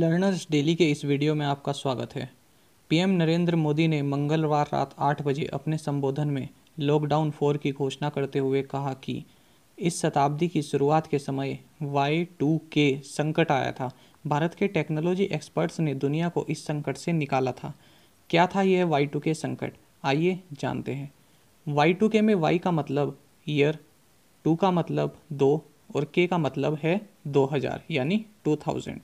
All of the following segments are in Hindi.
लर्नर्स डेली के इस वीडियो में आपका स्वागत है पीएम नरेंद्र मोदी ने मंगलवार रात आठ बजे अपने संबोधन में लॉकडाउन फोर की घोषणा करते हुए कहा कि इस शताब्दी की शुरुआत के समय वाई टू के संकट आया था भारत के टेक्नोलॉजी एक्सपर्ट्स ने दुनिया को इस संकट से निकाला था क्या था यह वाई टू के संकट आइए जानते हैं वाई टू के में वाई का मतलब ईयर टू का मतलब दो और के का मतलब है दो हज़ार यानी टू थाउजेंड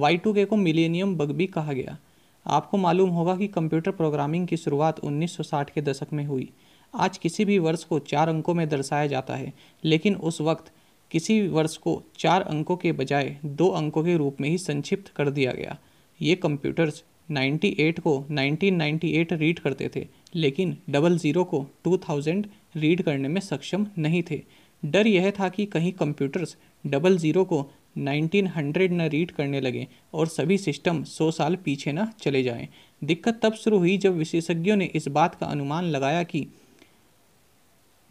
वाई टू के को मिलेनियम बग भी कहा गया आपको मालूम होगा कि कंप्यूटर प्रोग्रामिंग की शुरुआत 1960 के दशक में हुई आज किसी भी वर्ष को चार अंकों में दर्शाया जाता है लेकिन उस वक्त किसी वर्ष को चार अंकों के बजाय दो अंकों के रूप में ही संक्षिप्त कर दिया गया ये कंप्यूटर्स 98 को 1998 रीड करते थे लेकिन डबल ज़ीरो को 2000 रीड करने में सक्षम नहीं थे डर यह था कि कहीं कंप्यूटर्स डबल ज़ीरो को 1900 न रीड करने लगे और सभी सिस्टम 100 साल पीछे न चले जाएं। दिक्कत तब शुरू हुई जब विशेषज्ञों ने इस बात का अनुमान लगाया कि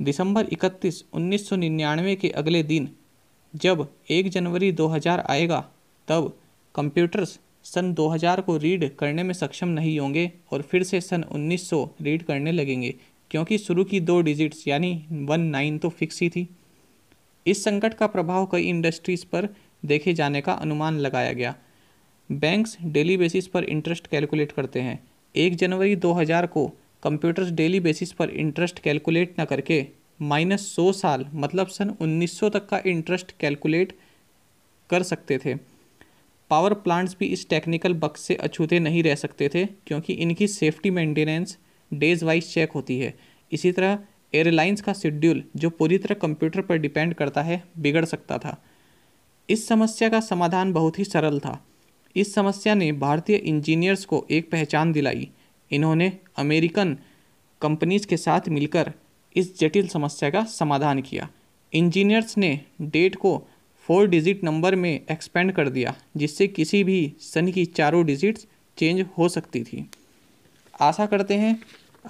दिसंबर 31, 1999 के अगले दिन जब 1 जनवरी 2000 आएगा तब कंप्यूटर्स सन 2000 को रीड करने में सक्षम नहीं होंगे और फिर से सन 1900 रीड करने लगेंगे क्योंकि शुरू की दो डिजिट्स यानी वन नाइन तो फिक्स ही थी इस संकट का प्रभाव कई इंडस्ट्रीज पर देखे जाने का अनुमान लगाया गया बैंक्स डेली बेसिस पर इंटरेस्ट कैलकुलेट करते हैं एक जनवरी 2000 को कंप्यूटर्स डेली बेसिस पर इंटरेस्ट कैलकुलेट न करके माइनस सौ साल मतलब सन 1900 तक का इंटरेस्ट कैलकुलेट कर सकते थे पावर प्लांट्स भी इस टेक्निकल बग से अछूते नहीं रह सकते थे क्योंकि इनकी safety maintenance days wise check होती है इसी तरह एयरलाइंस का शेड्यूल जो पूरी तरह कंप्यूटर पर डिपेंड करता है बिगड़ सकता था इस समस्या का समाधान बहुत ही सरल था इस समस्या ने भारतीय इंजीनियर्स को एक पहचान दिलाई इन्होंने अमेरिकन कंपनीज के साथ मिलकर इस जटिल समस्या का समाधान किया इंजीनियर्स ने डेट को फोर डिजिट नंबर में एक्सपेंड कर दिया जिससे किसी भी सन की चारों डिजिट्स चेंज हो सकती थी आशा करते हैं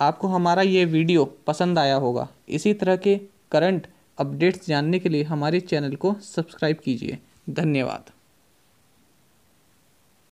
आपको हमारा ये वीडियो पसंद आया होगा इसी तरह के करंट अपडेट्स जानने के लिए हमारे चैनल को सब्सक्राइब कीजिए धन्यवाद